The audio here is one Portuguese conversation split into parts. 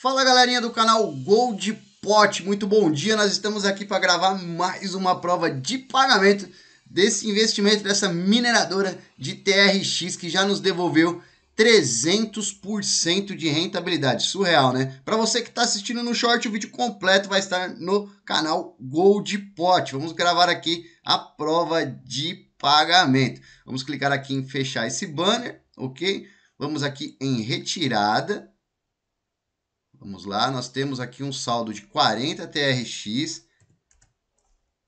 Fala galerinha do canal Gold Pot, muito bom dia. Nós estamos aqui para gravar mais uma prova de pagamento desse investimento dessa mineradora de TRX que já nos devolveu 300% de rentabilidade. Surreal, né? Para você que está assistindo no short, o vídeo completo vai estar no canal Gold Pot. Vamos gravar aqui a prova de pagamento. Vamos clicar aqui em fechar esse banner, ok? Vamos aqui em retirada Vamos lá, nós temos aqui um saldo de 40 TRX.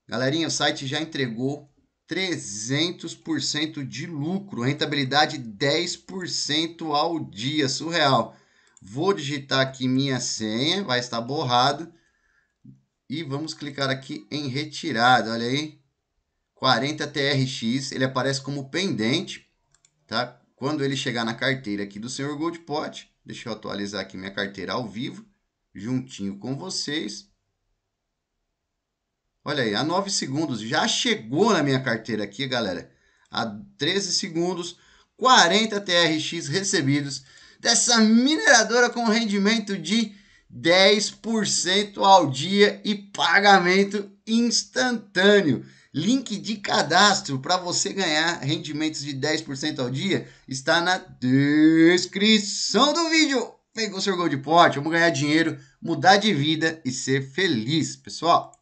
Galerinha, o site já entregou 300% de lucro, rentabilidade 10% ao dia, surreal. Vou digitar aqui minha senha, vai estar borrado. E vamos clicar aqui em retirada, olha aí. 40 TRX, ele aparece como pendente, tá? Quando ele chegar na carteira aqui do Sr. Goldpot, Deixa eu atualizar aqui minha carteira ao vivo, juntinho com vocês. Olha aí, a 9 segundos já chegou na minha carteira aqui, galera. A 13 segundos, 40 TRX recebidos dessa mineradora com rendimento de 10% ao dia e pagamento instantâneo. Link de cadastro para você ganhar rendimentos de 10% ao dia está na descrição do vídeo. Pegou seu gol de porte vamos ganhar dinheiro, mudar de vida e ser feliz, pessoal.